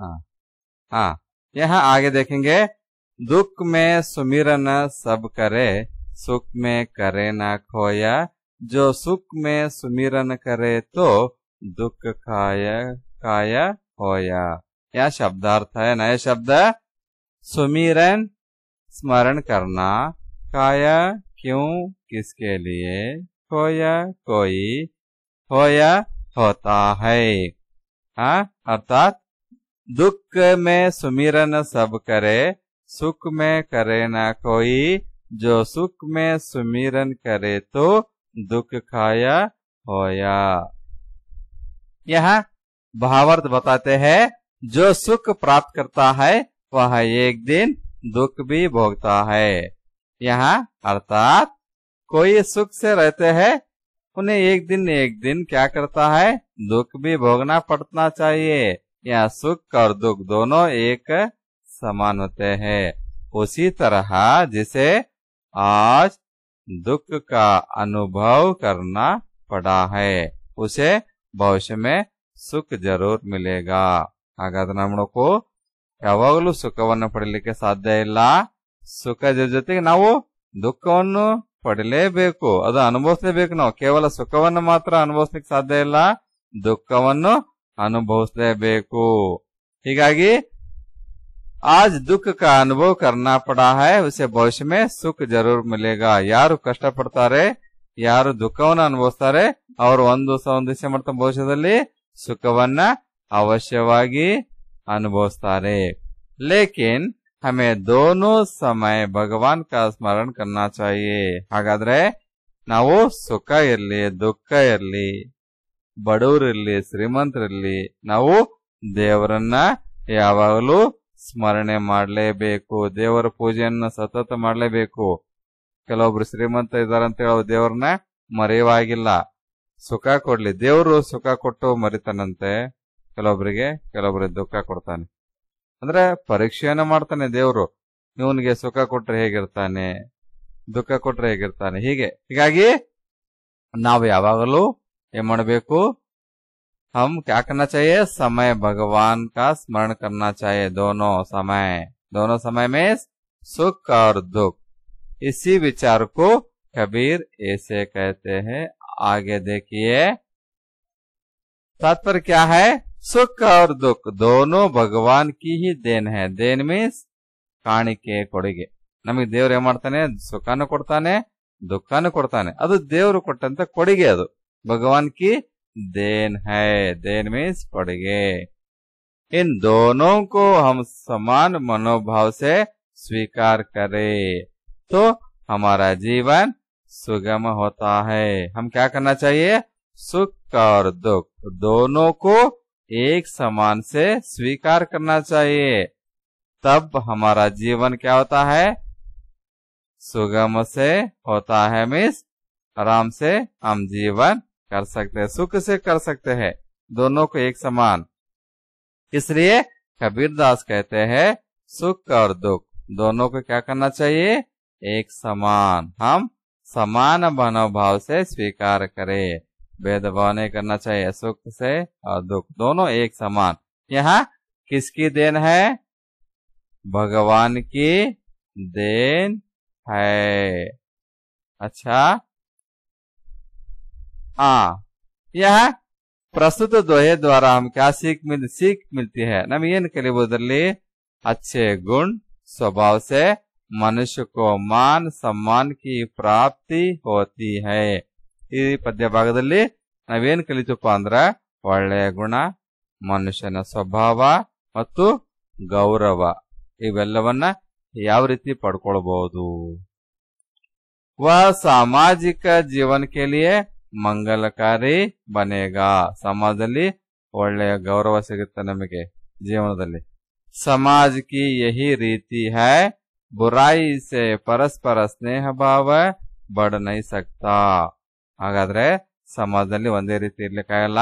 हाँ।, हाँ यहाँ आगे देखेंगे दुख में सुमिरन सब करे सुख में करे ना खोया जो सुख में सुमिरन करे तो दुख खाया खाया होया यह शब्दार्थ है नए शब्द सुमिरन स्मरण करना काया क्यों किसके लिए खोया कोई होया होता है हाँ, अर्थात दुख में सुमिरन सब करे सुख में करे ना कोई जो सुख में सुमिरन करे तो दुख खाया होया यहाँ भावार्थ बताते हैं जो सुख प्राप्त करता है वह एक दिन दुख भी भोगता है यहाँ अर्थात कोई सुख से रहते हैं उन्हें एक दिन एक दिन क्या करता है दुख भी भोगना पड़ना चाहिए या सुख और दुख दोनों एक समान होते हैं उसी तरह जैसे आज दुख का अनुभव करना पड़ा है उसे भविष्य में सुख जरूर मिलेगा अगर हम लोग को ಯಾವಾಗಲೂ সুখವನ್ನು ಪಡೆಯಲು ಸಾಧ್ಯ ಇಲ್ಲ সুখದ ಜೊತೆಗೆ ನಾವು ದುಃಖವನ್ನು ಪಡೆಯಬೇಕು ಅದು ಅನುಭವಿಸಬೇಕು ನಾವು ಕೇವಲ ಸುಖವನ್ನು ಮಾತ್ರ ಅನುಭವಿಸಕ್ಕೆ ಸಾಧ್ಯ ಇಲ್ಲ ದುಃಖವನ್ನು ಅನುಭವಿಸಲೇಬೇಕು ಹೀಗಾಗಿ ಆಜ್ ದುಃಖ ಕಾ ಅನುಭವ ಕರ್ನಾ ಪಡ ಹೈ ಉಸೆ ಭವಿಷ್ಯ ಮೇ ಸುಖ ಜರೂರ್ ಯಾರು ಕಷ್ಟ ಪಡ್ತಾರೆ ಯಾರು ದುಃಖವನ್ನ ಅನುಭವಿಸ್ತಾರೆ ಅವರು ಒಂದು ದಿವಸ ಒಂದು ದಿವಸ ಮಾಡ್ತಾ ಭವಿಷ್ಯದಲ್ಲಿ ಸುಖವನ್ನ ಅವಶ್ಯವಾಗಿ ಅನುಭವಿಸ್ತಾರೆ ಲೇಕಿನ್ ಹಮೆ ದೋನೋ ಸಮಯ ಭಗವಾನ್ ಕಾ ಸ್ಮರಣ ಕರ್ನಾ ಹಾಗಾದ್ರೆ ನಾವು ಸುಖ ಇರ್ಲಿ ದುಃಖ ಇರ್ಲಿ ಬಡವರಿರಲಿ ಶ್ರೀಮಂತರಲ್ಲಿ ನಾವು ದೇವರನ್ನ ಯಾವಾಗಲೂ ಸ್ಮರಣೆ ಮಾಡಲೇಬೇಕು ದೇವರ ಪೂಜೆಯನ್ನ ಸತತ ಮಾಡಲೇಬೇಕು ಕೆಲವೊಬ್ರು ಶ್ರೀಮಂತ ಇದಾರಂತ ಹೇಳೋ ದೇವರನ್ನ ಮರೆಯುವಾಗಿಲ್ಲ ಸುಖ ಕೊಡ್ಲಿ ದೇವರು ಸುಖ ಕೊಟ್ಟು ಮರಿತಾನಂತೆ ಕೆಲವೊಬ್ರಿಗೆ ಕೆಲವೊಬ್ರಿಗೆ ದುಃಖ ಕೊಡ್ತಾನೆ ಅಂದ್ರೆ ಪರೀಕ್ಷೆಯನ್ನ ಮಾಡ್ತಾನೆ ದೇವರು ಇವನಿಗೆ ಸುಖ ಕೊಟ್ರೆ ಹೇಗಿರ್ತಾನೆ ದುಃಖ ಕೊಟ್ರೆ ಹೇಗಿರ್ತಾನೆ ಹೀಗೆ ಹೀಗಾಗಿ ನಾವು ಯಾವಾಗಲೂ ऐनु हम क्या करना चाहिए समय भगवान का स्मरण करना चाहिए दोनों समय दोनों समय में सुख और दुख इसी विचार को कबीर ऐसे कहते हैं आगे देखिए तात्पर्य क्या है सुख और दुख दोनों भगवान की ही देन है देन मीन्स ಕಾಣಿಕೆ के ನಮಗೆ ದೇವ್ರು देवर ಮಾಡ್ತಾನೆ ಸುಖಾನು ಕೊಡ್ತಾನೆ ದುಃಖಾನು को देवर को ಕೊಟ್ಟಂತ तो भगवान की देन है देन मीन्स पड़ गए इन दोनों को हम समान मनोभाव से स्वीकार करें तो हमारा जीवन सुगम होता है हम क्या करना चाहिए सुख और दुख दोनों को एक समान से स्वीकार करना चाहिए तब हमारा जीवन क्या होता है सुगम से होता है मिस आराम से हम जीवन कर सकते हैं सुख से कर सकते हैं दोनों को एक समान इसलिए कबीरदास कहते हैं सुख और दुख दोनों को क्या करना चाहिए एक समान हम समान मनोभाव से स्वीकार करें भेदभाव नहीं करना चाहिए सुख से और दुख दोनों एक समान यहाँ किसकी देन है भगवान की देन है अच्छा ಆ ಯಾ ಪ್ರಸ್ತುತ ದ್ವಯೆಯಿಂದ ಕಾಶಿಕ ಮಿನ್ ಸಿಖಿಲ್ತೆ ಹ ನಮ ಏನ್ ಕಲಿಬಹುದು ಅಲ್ಲಿ अच्छे गुण स्वभाव से मनुष्य को मान सम्मान की प्राप्ति होती है इस पद्य भागದಲ್ಲಿ ನಮ ಏನ್ ಕಲಿಚಪ್ಪ ಅಂದ್ರೆ ಒಳ್ಳೆಯ ಗುಣ ಮನುಷ್ಯನ ಸ್ವಭಾವ ಮತ್ತು ಗೌರವ ಇವೆಲ್ಲವನ್ನು ಯಾವ ರೀತಿ ಪಡ್ಕೊಳ್ಳಬಹುದು ವ ಸಾಮಾಜಿಕ ಜೀವನಕ್ಕೆ لئے ಮಂಗಲಕಾರಿ ಬನೇಗ ಸಮಾಜದಲ್ಲಿ ಒಳ್ಳೆಯ ಗೌರವ ಸಿಗುತ್ತೆ ನಮಗೆ ಜೀವನದಲ್ಲಿ ಸಮಾಜಕ್ಕೆ ಯಹಿ ರೀತಿ ಹೈ ಬುರಾಯಿ ಸೆ ಪರಸ್ಪರ ಸ್ನೇಹ ಭಾವ ಬಡನೈ ಸಕ್ತಾ ಹಾಗಾದ್ರೆ ಸಮಾಜದಲ್ಲಿ ಒಂದೇ ರೀತಿ ಇರ್ಲಿಕ್ಕಾಗಲ್ಲ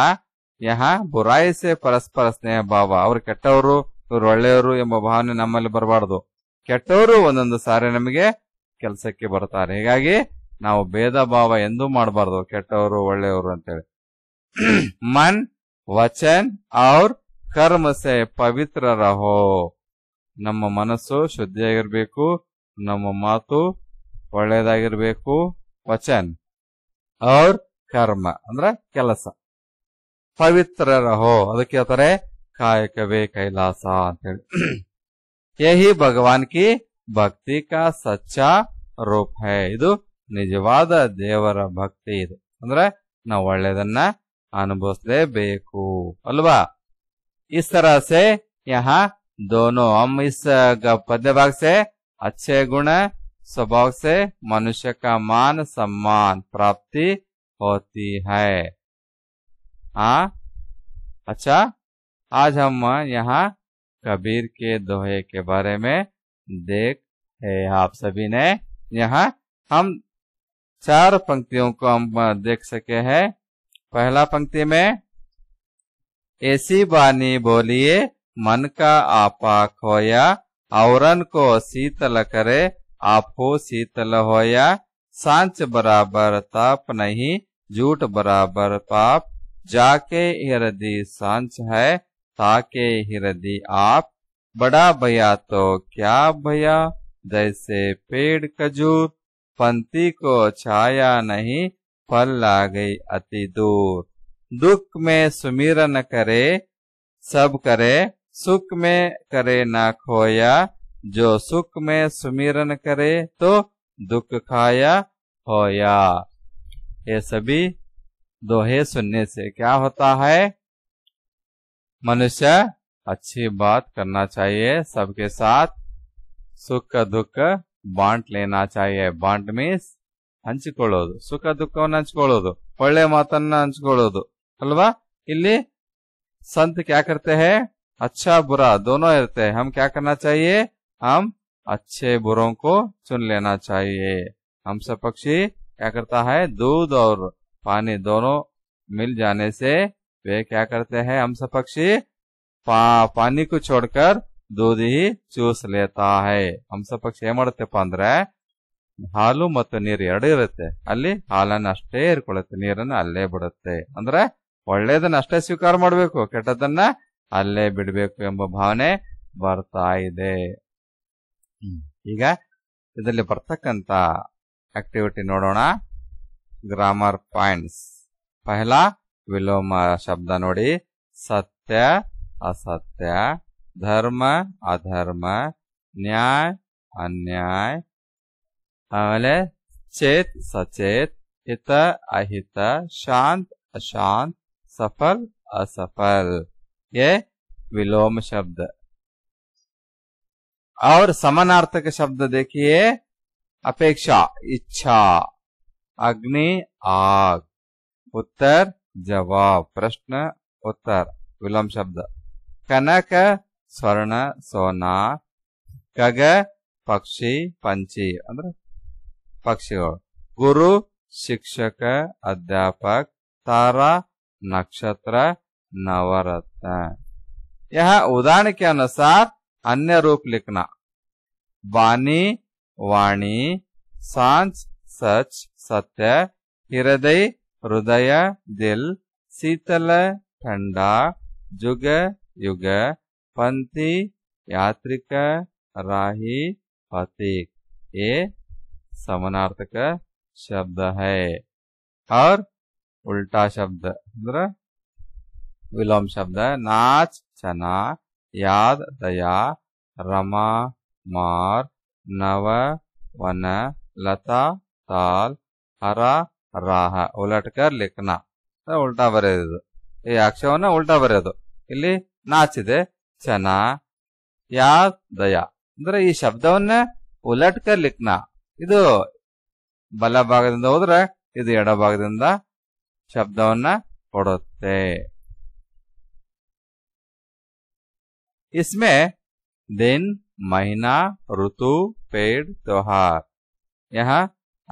ಯಹ ಬುರಾಯಿ ಸೆ ಪರಸ್ಪರ ಸ್ನೇಹ ಭಾವ ಅವ್ರು ಕೆಟ್ಟವರು ಇವ್ರು ಒಳ್ಳೆಯವರು ಎಂಬ ಭಾವನೆ ನಮ್ಮಲ್ಲಿ ಬರಬಾರ್ದು ಕೆಟ್ಟವರು ಒಂದೊಂದು ಸಾರಿ ನಮಗೆ ಕೆಲಸಕ್ಕೆ ಬರ್ತಾರೆ ಹೀಗಾಗಿ ನಾವು ಭೇದ ಭಾವ ಎಂದೂ ಮಾಡಬಾರ್ದು ಕೆಟ್ಟವರು ಒಳ್ಳೆಯವರು ಅಂತೇಳಿ ಮನ್ ವಚನ್ ಅವ್ರ ಕರ್ಮಸೆ ಪವಿತ್ರ ರಹೋ ನಮ್ಮ ಮನಸ್ಸು ಶುದ್ಧಿಯಾಗಿರ್ಬೇಕು ನಮ್ಮ ಮಾತು ಒಳ್ಳೇದಾಗಿರ್ಬೇಕು ವಚನ್ ಅವ್ರ ಕರ್ಮ ಅಂದ್ರ ಕೆಲಸ ಪವಿತ್ರ ರಹೋ ಅದಕ್ಕೆ ಹೇಳ್ತಾರೆ ಕಾಯಕವೇ ಕೈಲಾಸ ಅಂತೇಳಿ ಯಹಿ ಭಗವಾನ್ ಕಿ ಭಕ್ತಿ ಕಾ ಸಚ್ಚಾ ರೂಪ ಇದು निजवाद देवर भक्ति ಇದು ಅಂದ್ರೆ ನಾವು ಒಳ್ಳೆಯದನ್ನ ಅನುಭವಿಸಲೇಬೇಕು ಅಲ್ವಾ इस तरह से यहाँ दोनों हम इस पद्य भाग से अच्छे गुण स्वभाव से मनुष्य का मान सम्मान प्राप्ति होती है हाँ अच्छा आज हम यहाँ कबीर के दोहे के बारे में देख है आप सभी ने यहाँ हम चार पंक्तियों को हम देख सके हैं पहला पंक्ति में ऐसी बानी बोलिए मन का आपा खोया औरन को शीतल करे आपो शीतल होया सांच बराबर ताप नहीं झूठ बराबर पाप जाके हृदय सांच है ताके हृदय आप बड़ा भया तो क्या भया जैसे पेड़ खजूर पंक्ति को छाया नहीं फल ला गई अति दूर दुख में सुमिरन करे सब करे सुख में करे ना खोया जो सुख में सुमिरन करे तो दुख खाया होया ये सभी दोहे सुनने से क्या होता है मनुष्य अच्छी बात करना चाहिए सबके साथ सुख दुख बांट लेना चाहिए बांट मीन हंसको सुख दुख हंसको ಒಳ್ಳೆ ಮಾತನ್ನ ಹಂಚಿಕೊಳ್ಳೋದು संत क्या करते हैं अच्छा बुरा दोनों रहते हैं हम क्या करना चाहिए हम अच्छे बुरों को चुन लेना चाहिए हम सब पक्षी क्या करता है दूध और पानी दोनों मिल जाने से वे क्या करते हैं हम सब पक्षी पा, पानी को छोड़कर ದೂದಿ ಜ್ಯೂಸ್ ಲೇತಾ ಹೈ ಹಂಸ ಪಕ್ಷಿ ಏನ್ ಮಾಡುತ್ತಪ್ಪ ಅಂದ್ರೆ ಹಾಲು ಮತ್ತು ನೀರು ಎರಡು ಇರುತ್ತೆ ಅಲ್ಲಿ ಹಾಲನ್ನು ಅಷ್ಟೇ ಇರ್ಕೊಳ್ಳುತ್ತೆ ನೀರನ್ನು ಅಲ್ಲೇ ಬಿಡುತ್ತೆ ಅಂದ್ರೆ ಒಳ್ಳೇದನ್ನ ಅಷ್ಟೇ ಸ್ವೀಕಾರ ಮಾಡಬೇಕು ಕೆಟ್ಟದನ್ನ ಅಲ್ಲೇ ಬಿಡಬೇಕು ಎಂಬ ಭಾವನೆ ಬರ್ತಾ ಇದೆ ಈಗ ಇದರಲ್ಲಿ ಬರ್ತಕ್ಕಂತ ಆಕ್ಟಿವಿಟಿ ನೋಡೋಣ ಗ್ರಾಮರ್ ಪಾಯಿಂಟ್ಸ್ ಪಹಲಾ ವಿಲೋಮ ಶಬ್ದ ನೋಡಿ ಸತ್ಯ ಅಸತ್ಯ धर्म अधर्म न्याय अन्याय आमले चेत सचेत हित अहित शांत अशांत सफल असफल ये विलोम शब्द और समानार्थक शब्द देखिए अपेक्षा इच्छा अग्नि आग उत्तर जवाब प्रश्न उत्तर विलोम शब्द कनक स्वर्ण सोना ಖಗ पक्षी पंची अंदर पक्षी गुरु शिक्षक अध्यापक तारा नक्षत्र नवरत्न यह उदाहरण के अनुसार अन्य रूप लिखना वाणी वाणी सांच सच सत्य हृदय हृदय दिल शीतल ठंडा जुग युग ಪಂಥಿ ಯಾತ್ರಿಕ ರಾಹಿ ಪತಿಕ್ ಏ ಸಮನಾರ್ಥಕ ಶಬ್ದ ಹೈ ಅವರ್ ಉಲ್ಟಾ ಶಬ್ದ ಅಂದ್ರ ವಲೋಮ್ ಶಬ್ದ ಯಾದ ದಯಾ ಮಾರ್ ನವ ವನ ಲತಾ ತಾಲ್ ರಾಹ ಉಲಟ್ಕರ್ ಲಿಖನ ಉಲ್ಟಾ ಬರೆಯೋದು ಈ ಅಕ್ಷವನ್ನು ಉಲ್ಟಾ ಬರೆಯೋದು ಇಲ್ಲಿ ನಾಚಿದೆ चना या दया ಅಂದ್ರೆ ಈ ಶಬ್ದವನ್ನ ಉಲಟ್ಕ ಲಿಕ್ನ ಇದು ಬಲ ಭಾಗದಿಂದ ಹೋದ್ರೆ ಇದು ಎಡ इसमें दिन महीना ऋतु पेड़ त्योहार यहाँ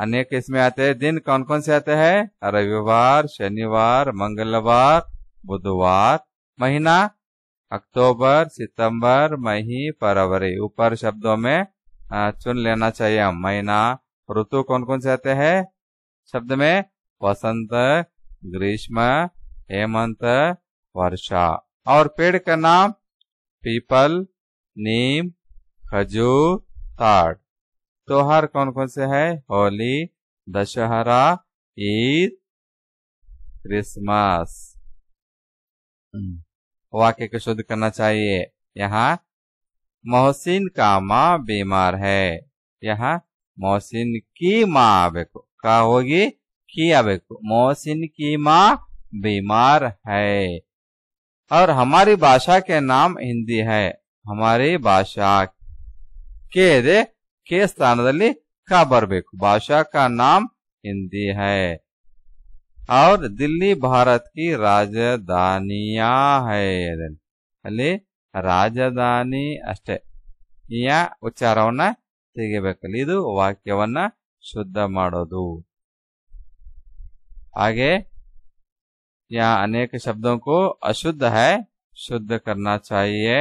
अनेक इसमें आते हैं दिन कौन कौन से आते हैं रविवार शनिवार मंगलवार बुधवार महीना अक्टूबर सितंबर मई फरवरी ऊपर शब्दों में चुन लेना चाहिए हम महीना ऋतु कौन कौन से आते हैं शब्द में वसंत ग्रीष्म हेमंत वर्षा और पेड़ का नाम पीपल नीम खजूर ताड़ त्योहार कौन कौन से है होली दशहरा ईद क्रिसमस वाक्य को शुद्ध करना चाहिए यहाँ मोहसिन का माँ बीमार है यहाँ मोहसिन की माँ अबेको क्या होगी की अबेको मोहसिन की माँ बीमार है और हमारी भाषा के नाम हिंदी है हमारी भाषा के दे के स्थान का ಬರಬೇಕು भाषा का नाम हिंदी है और दिल्ली भारत की राजधानिया है अली राजधानी अस्ट या उच्चारव तेल वाक्यव शुद्धम आगे या अनेक शब्दों को अशुद्ध है शुद्ध करना चाहिए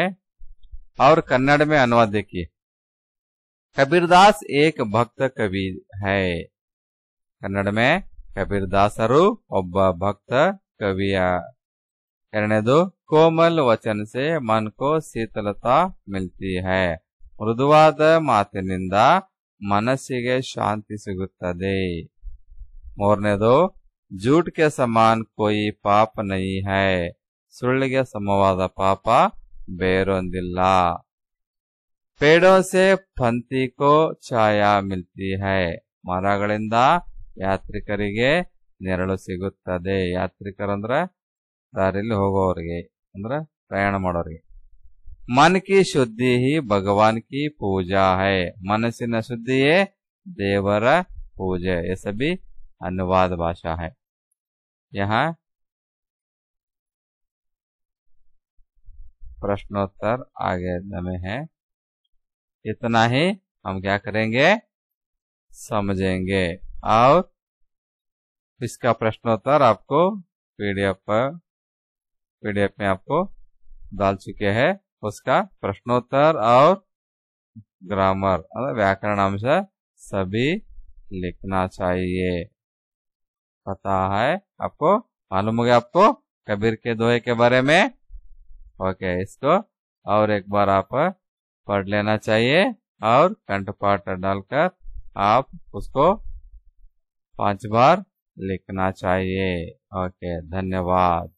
और कन्नड़ में अनुवाद देखिए कबीरदास एक भक्त कवि है कन्नड़ में ಕಬೀರ್ ದಾಸರು ಒಬ್ಬ ಭಕ್ತ ಕವಿಯ ಎರಡನೇದು ಕೋಮಲ್ ವಚನ ಸೆ ಮನ್ಕೋ ಶೀತಲತಾ ಮಿಲ್ತಿ ಹೈ ಮೃದುವಾದ ಮಾತಿನಿಂದ ಮನಸ್ಸಿಗೆ ಶಾಂತಿ ಸಿಗುತ್ತದೆ ಮೂರನೇದು ಕೆ ಸಮಾನ್ ಕೊಯಿ ಪಾಪ ನೈ ಹೈ ಸುಳ್ಳಿಗೆ ಸಮವಾದ ಪಾಪ ಬೇರೊಂದಿಲ್ಲ ಪೇಡೋಸೆ ಸೆ ಕೋ ಛಾಯಾ ಮಿಲ್ತಿ ಹೈ ಮರಗಳಿಂದ यात्रिक नेर यात्रिक दारी ದಾರಿಯಲ್ಲಿ ಹೋಗೋರಿಗೆ प्रयाण मे मन की शुद्धि ही भगवान की पूजा है मनसिन शुद्धि देवर पूजा ये सभी अनुवाद भाषा है यहाँ प्रश्नोत्तर आगे नमे है इतना ही हम क्या करेंगे समझेंगे और इसका प्रश्नोत्तर आपको पीडीएफ पीडीएफ में आपको डाल चुके हैं उसका प्रश्नोत्तर और ग्रामर मतलब व्याकरण अंश सभी लिखना चाहिए पता है आपको मालूम हो गया आपको कबीर के दोहे के बारे में ओके इसको और एक बार आप पढ़ लेना चाहिए और कंठ पाठ डालकर आप उसको पांच बार लिखना चाहिए ओके धन्यवाद